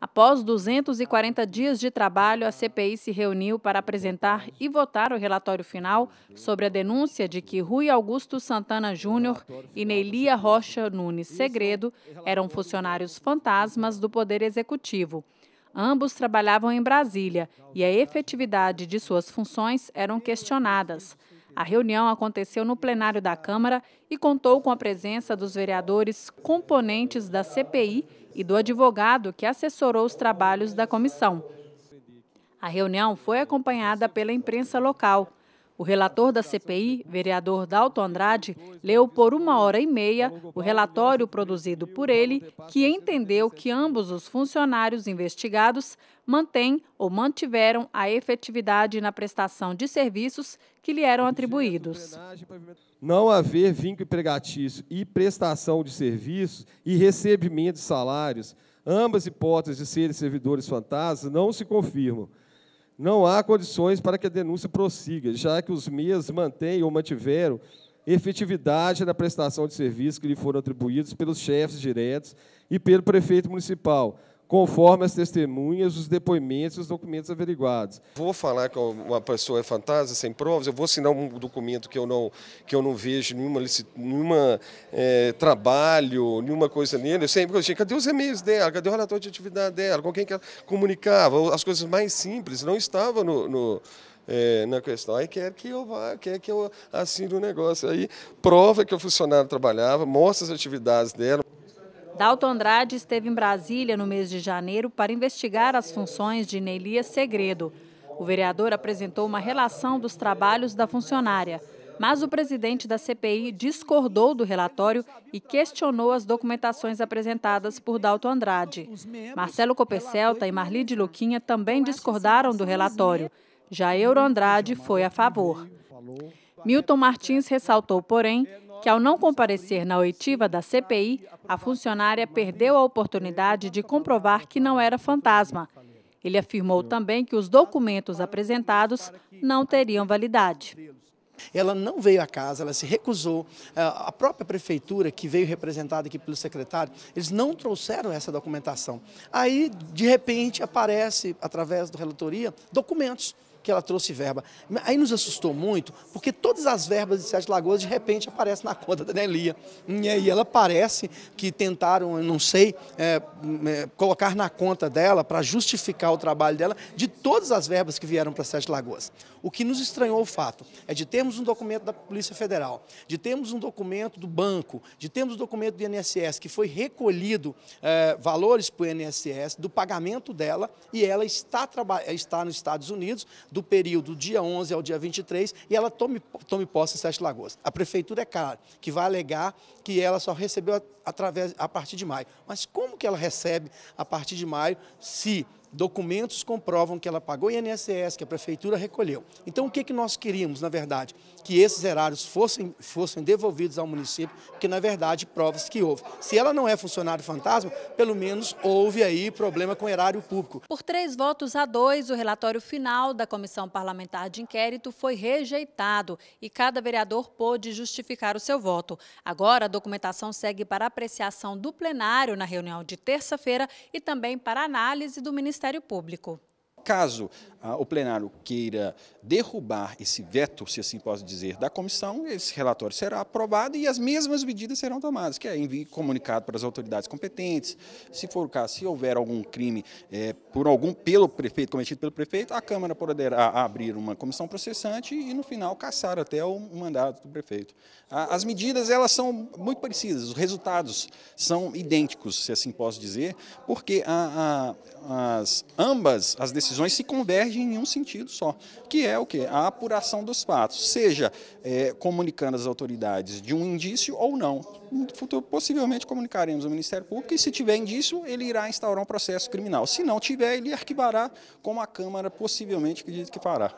Após 240 dias de trabalho, a CPI se reuniu para apresentar e votar o relatório final sobre a denúncia de que Rui Augusto Santana Júnior e Neilia Rocha Nunes Segredo eram funcionários fantasmas do Poder Executivo. Ambos trabalhavam em Brasília e a efetividade de suas funções eram questionadas. A reunião aconteceu no plenário da Câmara e contou com a presença dos vereadores componentes da CPI e do advogado que assessorou os trabalhos da comissão. A reunião foi acompanhada pela imprensa local. O relator da CPI, vereador Dalton Andrade, leu por uma hora e meia o relatório produzido por ele, que entendeu que ambos os funcionários investigados mantêm ou mantiveram a efetividade na prestação de serviços que lhe eram atribuídos. Não haver vínculo empregatício e prestação de serviços e recebimento de salários, ambas hipóteses de serem servidores fantasmas, não se confirmam não há condições para que a denúncia prossiga, já que os MES mantêm ou mantiveram efetividade na prestação de serviços que lhe foram atribuídos pelos chefes diretos e pelo prefeito municipal, conforme as testemunhas, os depoimentos e os documentos averiguados. Vou falar que uma pessoa é fantasma sem provas, eu vou assinar um documento que eu não, que eu não vejo nenhuma, nenhuma é, trabalho, nenhuma coisa nele. Eu sempre eu cadê os e-mails dela? Cadê o relatório de atividade dela? Com quem que ela comunicava? As coisas mais simples não estavam no, no é, na questão. Aí quer que eu vá, quer que eu assine o um negócio. Aí prova que o funcionário trabalhava, mostra as atividades dela. Dalton Andrade esteve em Brasília no mês de janeiro para investigar as funções de Nelia Segredo. O vereador apresentou uma relação dos trabalhos da funcionária, mas o presidente da CPI discordou do relatório e questionou as documentações apresentadas por Dalton Andrade. Marcelo Copercelta e Marli de Luquinha também discordaram do relatório. Já Euro Andrade foi a favor. Milton Martins ressaltou, porém, que, ao não comparecer na oitiva da CPI, a funcionária perdeu a oportunidade de comprovar que não era fantasma. Ele afirmou também que os documentos apresentados não teriam validade. Ela não veio à casa, ela se recusou. É, a própria prefeitura, que veio representada aqui pelo secretário, eles não trouxeram essa documentação. Aí, de repente, aparece, através da relatoria, documentos que ela trouxe verba. Aí nos assustou muito, porque todas as verbas de Sete Lagoas de repente aparecem na conta da Nelia. E aí ela parece que tentaram, não sei, é, é, colocar na conta dela, para justificar o trabalho dela, de todas as verbas que vieram para Sete Lagoas. O que nos estranhou o fato é de termos um documento da Polícia Federal, de termos um documento do banco, de termos um documento do INSS, que foi recolhido é, valores para o INSS do pagamento dela, e ela está, está nos Estados Unidos, do do período dia 11 ao dia 23 e ela tome, tome posse em Sete Lagoas. A prefeitura é cara, que vai alegar que ela só recebeu através a partir de maio. Mas como que ela recebe a partir de maio se documentos comprovam que ela pagou INSS, que a prefeitura recolheu. Então, o que, que nós queríamos, na verdade? Que esses erários fossem, fossem devolvidos ao município, que na verdade, provas que houve. Se ela não é funcionário fantasma, pelo menos houve aí problema com o erário público. Por três votos a dois, o relatório final da Comissão Parlamentar de Inquérito foi rejeitado e cada vereador pôde justificar o seu voto. Agora, a documentação segue para apreciação do plenário na reunião de terça-feira e também para análise do Ministério Ministério Público. Caso ah, o plenário queira derrubar esse veto, se assim posso dizer, da comissão, esse relatório será aprovado e as mesmas medidas serão tomadas, que é envio comunicado para as autoridades competentes. Se for o caso, se houver algum crime é, por algum pelo prefeito cometido pelo prefeito, a Câmara poderá abrir uma comissão processante e no final caçar até o mandato do prefeito. Ah, as medidas elas são muito parecidas, os resultados são idênticos, se assim posso dizer, porque a, a, as ambas as decisões decisões se convergem em um sentido só, que é o que? A apuração dos fatos, seja é, comunicando às autoridades de um indício ou não. Futuro, possivelmente comunicaremos ao Ministério Público e se tiver indício, ele irá instaurar um processo criminal. Se não tiver, ele arquivará como a Câmara possivelmente acredita que fará.